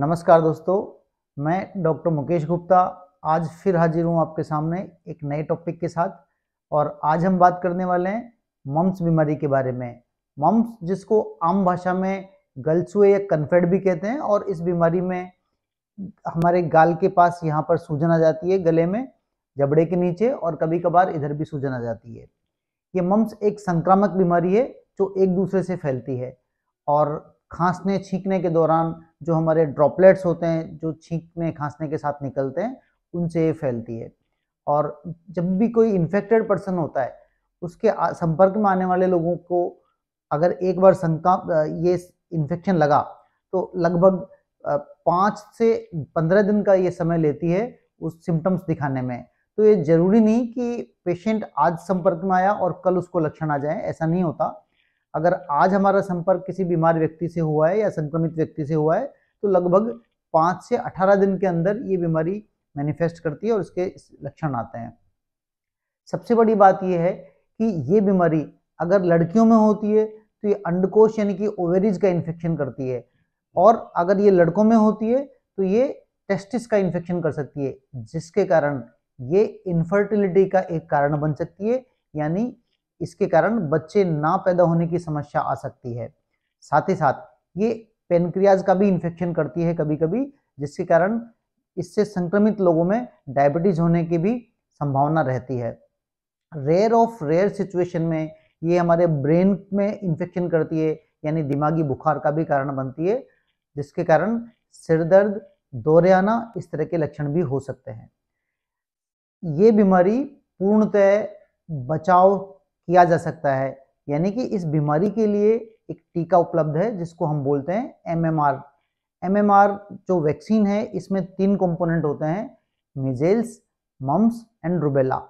नमस्कार दोस्तों मैं डॉक्टर मुकेश गुप्ता आज फिर हाजिर हूँ आपके सामने एक नए टॉपिक के साथ और आज हम बात करने वाले हैं मम्स बीमारी के बारे में मम्स जिसको आम भाषा में गलसुए या कन्फेड भी कहते हैं और इस बीमारी में हमारे गाल के पास यहाँ पर सूजन आ जाती है गले में जबड़े के नीचे और कभी कभार इधर भी सूजन आ जाती है ये मम्स एक संक्रामक बीमारी है जो एक दूसरे से फैलती है और खांसने छींकने के दौरान जो हमारे ड्रॉपलेट्स होते हैं जो छींकने खांसने के साथ निकलते हैं उनसे ये फैलती है और जब भी कोई इन्फेक्टेड पर्सन होता है उसके संपर्क में आने वाले लोगों को अगर एक बार संका ये इन्फेक्शन लगा तो लगभग पाँच से पंद्रह दिन का ये समय लेती है उस सिम्टम्स दिखाने में तो ये जरूरी नहीं कि पेशेंट आज संपर्क में आया और कल उसको लक्षण आ जाए ऐसा नहीं होता अगर आज हमारा संपर्क किसी बीमार व्यक्ति से हुआ है या संक्रमित व्यक्ति से हुआ है तो लगभग पाँच से अठारह दिन के अंदर ये बीमारी मैनिफेस्ट करती है और उसके लक्षण आते हैं सबसे बड़ी बात यह है कि ये बीमारी अगर लड़कियों में होती है तो ये अंडकोश यानी कि ओवेरिज का इन्फेक्शन करती है और अगर ये लड़कों में होती है तो ये टेस्टिस का इन्फेक्शन कर सकती है जिसके कारण ये इनफर्टिलिटी का एक कारण बन सकती है यानी इसके कारण बच्चे ना पैदा होने की समस्या आ सकती है साथ ही साथ ये पेनक्रियाज का भी इन्फेक्शन करती है कभी कभी जिसके कारण इससे संक्रमित लोगों में डायबिटीज होने की भी संभावना रहती है रेयर ऑफ रेयर सिचुएशन में ये हमारे ब्रेन में इन्फेक्शन करती है यानी दिमागी बुखार का भी कारण बनती है जिसके कारण सिर दर्द इस तरह के लक्षण भी हो सकते हैं ये बीमारी पूर्णतः बचाव किया जा सकता है यानी कि इस बीमारी के लिए एक टीका उपलब्ध है जिसको हम बोलते हैं एमएमआर एमएमआर जो वैक्सीन है इसमें तीन कंपोनेंट होते हैं measles mumps and rubella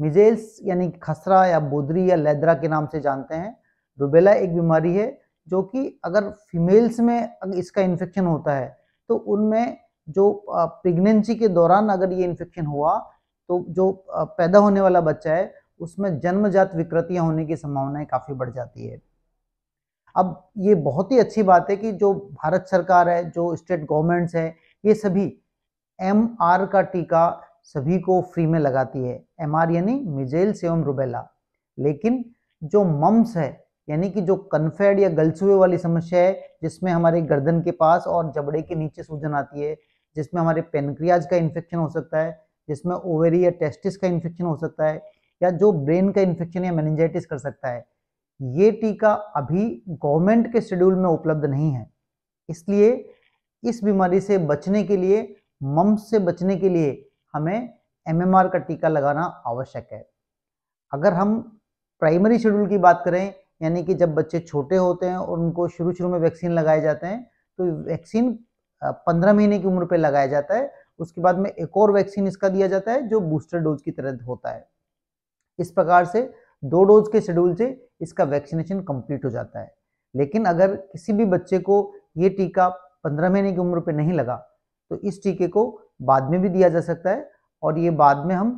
measles यानी खसरा या बोदरी या लेदरा के नाम से जानते हैं रुबेला एक बीमारी है जो कि अगर फीमेल्स में अगर इसका इन्फेक्शन होता है तो उनमें जो प्रेगनेंसी के दौरान अगर ये इन्फेक्शन हुआ तो जो पैदा होने वाला बच्चा है उसमें जन्मजात विकृतियां होने की संभावनाएं काफ़ी बढ़ जाती है अब ये बहुत ही अच्छी बात है कि जो भारत सरकार है जो स्टेट गवर्नमेंट्स है ये सभी एम आर का टीका सभी को फ्री में लगाती है एम आर यानी मिजेल्स एवं रुबेला लेकिन जो मम्स है यानी कि जो कन्फेड या गलसुए वाली समस्या है जिसमें हमारे गर्दन के पास और जबड़े के नीचे सूजन आती है जिसमें हमारे पेनक्रियाज का इन्फेक्शन हो सकता है जिसमें ओवेरी या टेस्टिस का इन्फेक्शन हो सकता है या जो ब्रेन का इन्फेक्शन या मैनेजाइटिस कर सकता है ये टीका अभी गवर्नमेंट के शेड्यूल में उपलब्ध नहीं है इसलिए इस बीमारी से बचने के लिए मम्स से बचने के लिए हमें एम का टीका लगाना आवश्यक है अगर हम प्राइमरी शेड्यूल की बात करें यानी कि जब बच्चे छोटे होते हैं और उनको शुरू शुरू में वैक्सीन लगाए जाते हैं तो वैक्सीन पंद्रह महीने की उम्र पर लगाया जाता है उसके बाद में एक और वैक्सीन इसका दिया जाता है जो बूस्टर डोज की तरह होता है इस प्रकार से दो डोज के शेड्यूल से इसका वैक्सीनेशन कंप्लीट हो जाता है लेकिन अगर किसी भी बच्चे को ये टीका पंद्रह महीने की उम्र पे नहीं लगा तो इस टीके को बाद में भी दिया जा सकता है और ये बाद में हम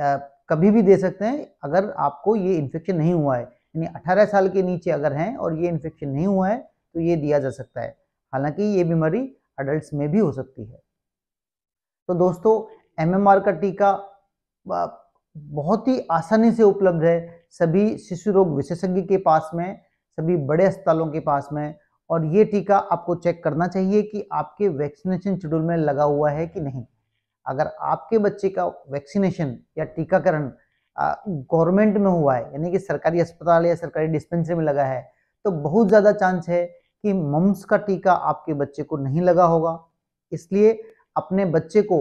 आ, कभी भी दे सकते हैं अगर आपको ये इन्फेक्शन नहीं हुआ है यानी 18 साल के नीचे अगर हैं और ये इन्फेक्शन नहीं हुआ है तो ये दिया जा सकता है हालांकि ये बीमारी अडल्ट में भी हो सकती है तो दोस्तों एम का टीका बहुत ही आसानी से उपलब्ध है सभी शिशु रोग विशेषज्ञ के पास में सभी बड़े अस्पतालों के पास में और ये टीका आपको चेक करना चाहिए कि आपके वैक्सीनेशन शेड्यूल में लगा हुआ है कि नहीं अगर आपके बच्चे का वैक्सीनेशन या टीकाकरण गवर्नमेंट में हुआ है यानी कि सरकारी अस्पताल या सरकारी डिस्पेंसरी में लगा है तो बहुत ज़्यादा चांस है कि मम्स का टीका आपके बच्चे को नहीं लगा होगा इसलिए अपने बच्चे को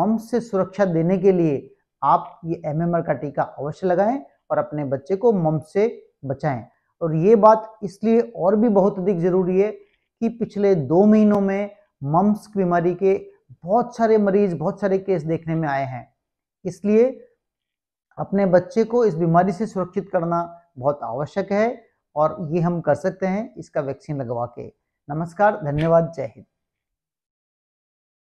मम्स से सुरक्षा देने के लिए आप ये एम का टीका अवश्य लगाएं और अपने बच्चे को मम से बचाएं और ये बात इसलिए और भी बहुत अधिक ज़रूरी है कि पिछले दो महीनों में मम्स की बीमारी के बहुत सारे मरीज बहुत सारे केस देखने में आए हैं इसलिए अपने बच्चे को इस बीमारी से सुरक्षित करना बहुत आवश्यक है और ये हम कर सकते हैं इसका वैक्सीन लगवा के नमस्कार धन्यवाद जय हिंद